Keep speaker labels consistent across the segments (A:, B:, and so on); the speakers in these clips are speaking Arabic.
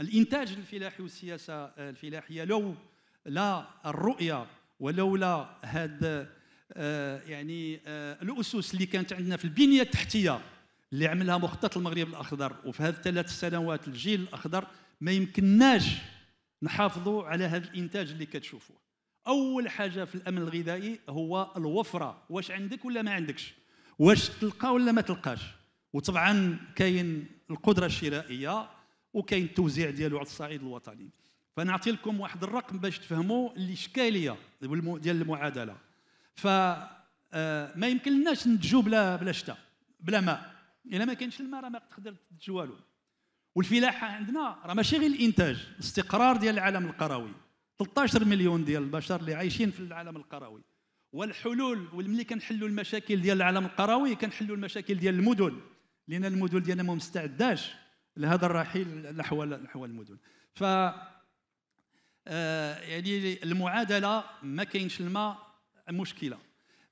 A: الانتاج الفلاحي والسياسه الفلاحيه لو لا الرؤيه ولولا هذا آه، يعني آه، الاسس اللي كانت عندنا في البنيه التحتيه اللي عملها مخطط المغرب الاخضر وفي هذه الثلاث سنوات الجيل الاخضر ما يمكنناش نحافظوا على هذا الانتاج اللي كتشوفوه اول حاجه في الامن الغذائي هو الوفره واش عندك ولا ما عندكش واش تلقى ولا ما تلقاش وطبعا كاين القدره الشرائيه وكاين التوزيع ديالو على الصعيد الوطني فنعطي لكم واحد الرقم باش تفهموا الاشكاليه ديال المعادله ف آه، ما يمكن لناش نتجو بلا بلا شتاء بلا ماء الا ما كاينش الماء راه ما تقدر تنتج والو والفلاحه عندنا راه ماشي غير الانتاج الاستقرار ديال العالم القروي 13 مليون ديال البشر اللي عايشين في العالم القروي والحلول وملي كنحلوا المشاكل ديال العالم القروي كنحلوا المشاكل ديال المدن لان المدن ديالنا ما مستعداش لهذا الرحيل نحو نحو المدن ف آه، يعني المعادله ما كاينش الماء مشكله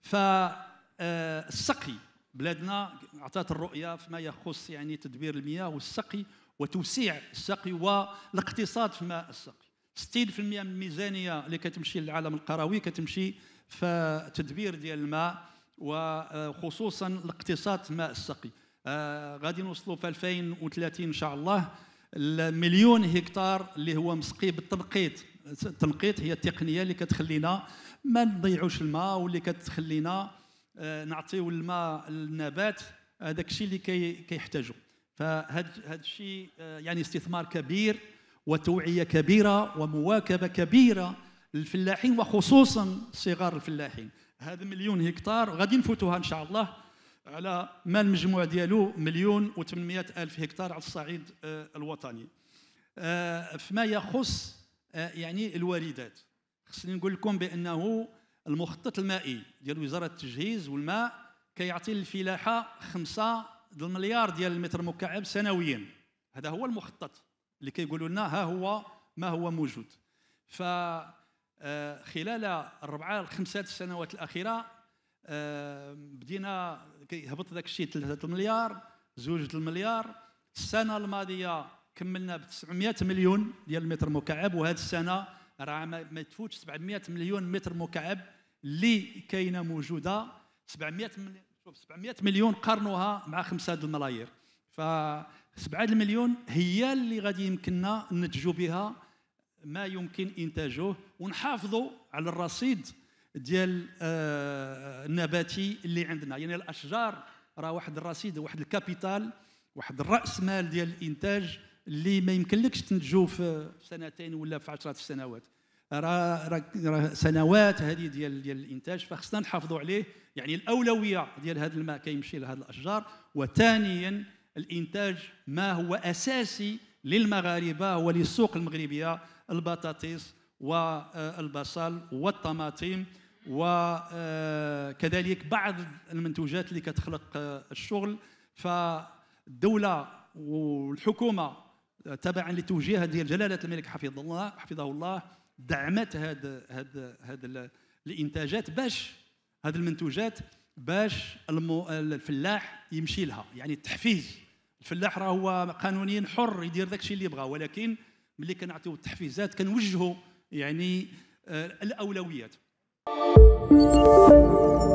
A: ف آه، السقي بلادنا عطات الرؤيه فيما يخص يعني تدبير المياه والسقي وتوسيع السقي والاقتصاد في ماء السقي 60% من الميزانيه اللي كتمشي للعالم القروي كتمشي في تدبير ديال الماء وخصوصا الاقتصاد في ماء السقي آه، غادي نوصلوا في 2030 ان شاء الله المليون هكتار اللي هو مسقي بالتنقيط التنقيط هي التقنيه اللي كتخلينا ما نضيعوش الماء واللي كتخلينا آه، نعطيو الماء للنبات هذاك الشيء اللي كي كيحتاجوا فهذا الشيء آه، يعني استثمار كبير وتوعيه كبيره ومواكبه كبيره للفلاحين وخصوصا صغار الفلاحين هذا مليون هكتار غادي نفوتوها ان شاء الله على مال مجموع ديالو مليون و800 الف هكتار على الصعيد آه، الوطني آه، فيما يخص آه، يعني الواردات خصني نقول لكم بانه المخطط المائي ديال وزاره التجهيز والماء كيعطي للفلاحه 5 المليار ديال المتر مكعب سنويا هذا هو المخطط اللي كيقولوا لنا ها هو ما هو موجود ف خلال الاربعه الخمسة السنوات الأخيرة آه، بدينا هبط ذاك الشيء 3 مليار 2 المليار السنه الماضيه كملنا ب 900 مليون ديال المتر مكعب وهذه السنه راه ما تفوتش 700 مليون متر مكعب اللي كاينه موجوده 700 مليون شوف 700 مليون قارنوها مع 5 الملايير ف 7 المليون هي اللي غادي يمكننا ننتجوا بها ما يمكن انتاجه ونحافظوا على الرصيد ديال آه، النباتي اللي عندنا يعني الاشجار راه واحد الرصيد واحد الكابيتال واحد الراس مال ديال الانتاج اللي ما يمكنلكش تنتجو في سنتين ولا في عشرات السنوات راه راه سنوات هذه ديال ديال الانتاج فخصنا نحافظوا عليه يعني الاولويه ديال هذا الماء كيمشي لهذ الاشجار وثانيا الانتاج ما هو اساسي للمغاربه وللسوق المغربيه البطاطس والبصل والطماطم وكذلك آه، بعض المنتوجات اللي كتخلق آه، الشغل فالدوله والحكومه آه، تبعا لتوجيه ديال جلاله الملك حفظ الله حفظه الله دعمت هاد هاد هاد الانتاجات باش هاد المنتوجات باش الفلاح يمشي لها يعني التحفيز الفلاح راه هو قانونيا حر يدير داكشي اللي يبغى ولكن ملي كنعطيو التحفيزات كنوجهوا يعني الاولويات thank you